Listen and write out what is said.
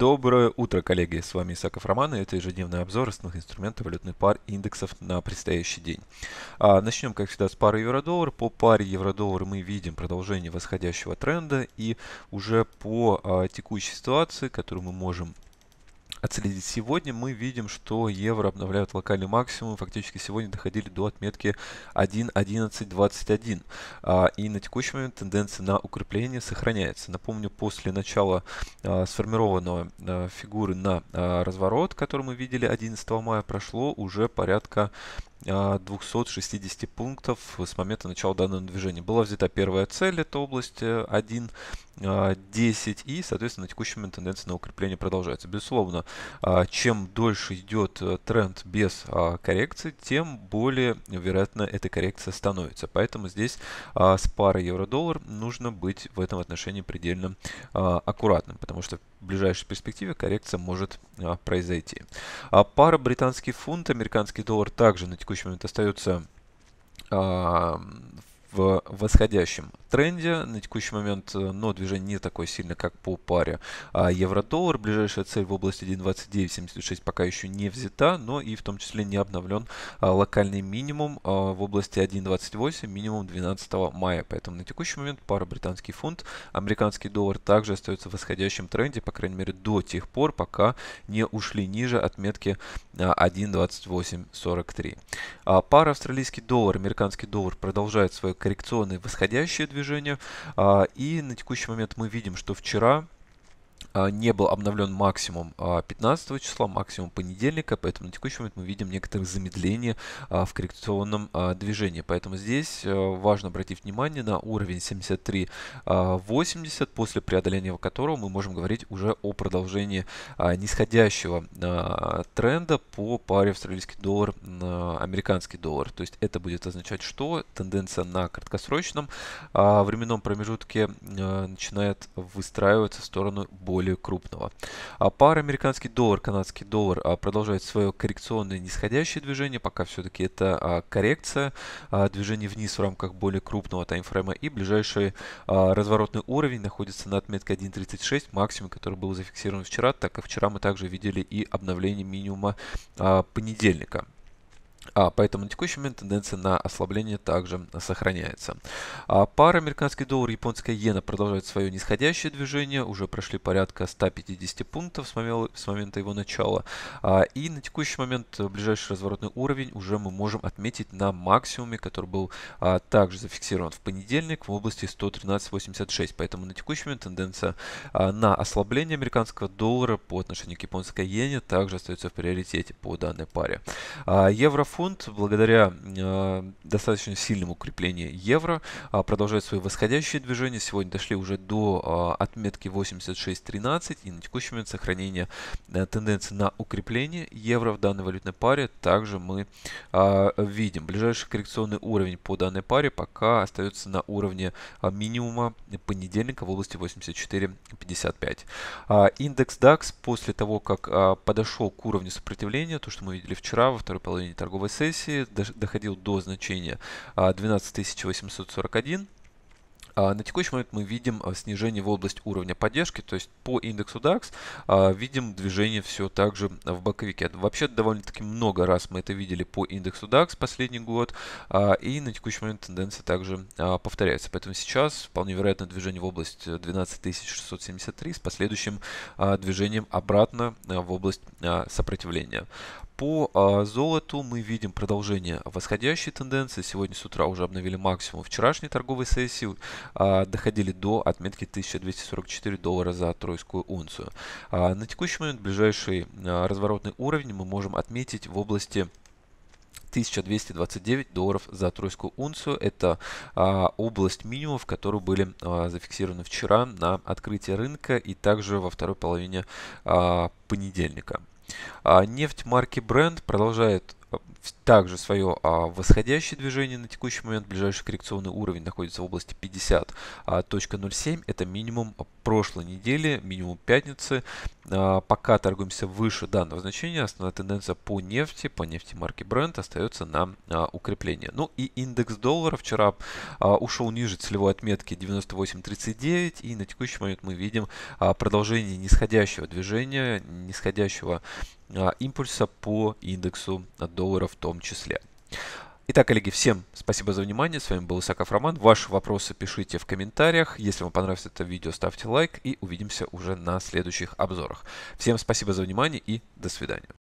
Доброе утро, коллеги! С вами Исаков Роман, и это ежедневный обзор основных инструментов валютных пар и индексов на предстоящий день. А, начнем, как всегда, с пары евро-доллар. По паре евро-доллар мы видим продолжение восходящего тренда, и уже по а, текущей ситуации, которую мы можем отследить. Сегодня мы видим, что евро обновляют локальный максимум. Фактически сегодня доходили до отметки 1.1121. А, и на текущий момент тенденция на укрепление сохраняется. Напомню, после начала а, сформированного а, фигуры на разворот, который мы видели 11 мая, прошло уже порядка 260 пунктов с момента начала данного движения. Была взята первая цель, это область 1.10 э, и, соответственно, на текущий момент тенденция на укрепление продолжается. Безусловно, а, чем дольше идет э, тренд без а, коррекции, тем более вероятно эта коррекция становится. Поэтому здесь а, с парой евро-доллар нужно быть в этом отношении предельно аккуратным, потому что в ближайшей перспективе коррекция может произойти. Пара британский фунт, американский доллар также на текущий момент остается в восходящем тренде. На текущий момент, э, но движение не такое сильное, как по паре а евро-доллар. Ближайшая цель в области 1.2976 пока еще не взята, но и в том числе не обновлен а, локальный минимум а, в области 1.28, минимум 12 мая. Поэтому на текущий момент пара британский фунт, американский доллар также остается в восходящем тренде, по крайней мере до тех пор, пока не ушли ниже отметки 1.2843. А, а пара австралийский доллар, американский доллар продолжает свое коррекционное восходящее движение а, И на текущий момент мы видим, что вчера а, не был обновлен максимум 15 а, числа, максимум понедельника, поэтому на текущий момент мы видим некоторые замедления а, в коррекционном движении. Поэтому здесь важно обратить внимание на уровень 73.80, после преодоления которого мы можем говорить уже о продолжении нисходящего тренда по паре австралийский доллар, американский доллар. То есть это будет означать, что тенденция на краткосрочном временном промежутке начинает выстраиваться в сторону более крупного. А пара американский доллар, канадский доллар а, продолжает свое коррекционное нисходящее движение, пока все-таки это а, коррекция, а, движение вниз в рамках более крупного таймфрейма и ближайший разворотный уровень находится на отметке 1.36, максимум, который был зафиксирован вчера, так как вчера мы также видели и обновление минимума понедельника. А, поэтому на текущий момент тенденция на ослабление также сохраняется. А пара американский доллар, японская иена продолжает свое нисходящее движение. Уже прошли порядка 150 пунктов с, момента, с момента его начала. А, и на текущий момент ближайший разворотный уровень уже мы можем отметить на максимуме, который был а, также зафиксирован в понедельник в области 113.86. Поэтому на текущий момент тенденция а, на ослабление американского доллара по отношению к японской иене также остается в приоритете по данной паре. А, евро фунт, благодаря э, достаточно сильному укреплению евро, а, продолжает свое восходящее движение Сегодня дошли уже до а, отметки 86.13 и на текущий момент сохранение э, тенденции на укрепление евро в данной валютной паре также мы а, видим. Ближайший коррекционный уровень по данной паре пока остается на уровне минимума понедельника в области 84.55. Индекс DAX после того, как подошел к уровню сопротивления, то, что мы видели вчера во второй половине торговой торговой сессии доходил до значения 12841. А, а, на текущий момент мы видим а, снижение в область уровня поддержки, то есть по индексу DAX видим движение все также в боковике. Вообще довольно-таки много раз мы это видели по индексу DAX последний год, и на текущий момент тенденция также повторяется. Поэтому сейчас вполне вероятно движение в область 12673 с последующим движением обратно в область сопротивления. По а, золоту мы видим продолжение восходящей тенденции. Сегодня с утра уже обновили максимум вчерашней торговой сессии. А, доходили до отметки 1244 доллара за тройскую унцию. А, на текущий момент ближайший разворотный уровень мы можем отметить в области 1229 долларов за тройскую унцию. Это а, область минимумов, которые были а, зафиксированы вчера на открытии рынка и также во второй половине а, понедельника. А, нефть марки Brent продолжает э, также свое а, восходящее движение на текущий момент. Ближайший коррекционный уровень находится в области 50.07. А, это минимум прошлой недели, минимум пятницы. А, пока торгуемся выше данного значения, основная тенденция по нефти, по нефти марки Brent остается на укрепление. Ну и индекс доллара вчера ушел ниже целевой отметки 98.39 и на текущий момент мы видим продолжение нисходящего движения, нисходящего импульса по индексу доллара в том числе. Итак, коллеги, всем спасибо за внимание. С вами был Исаков Роман. Ваши вопросы пишите в комментариях. Если вам понравилось это видео, ставьте лайк и увидимся уже на следующих обзорах. Всем спасибо за внимание и до свидания.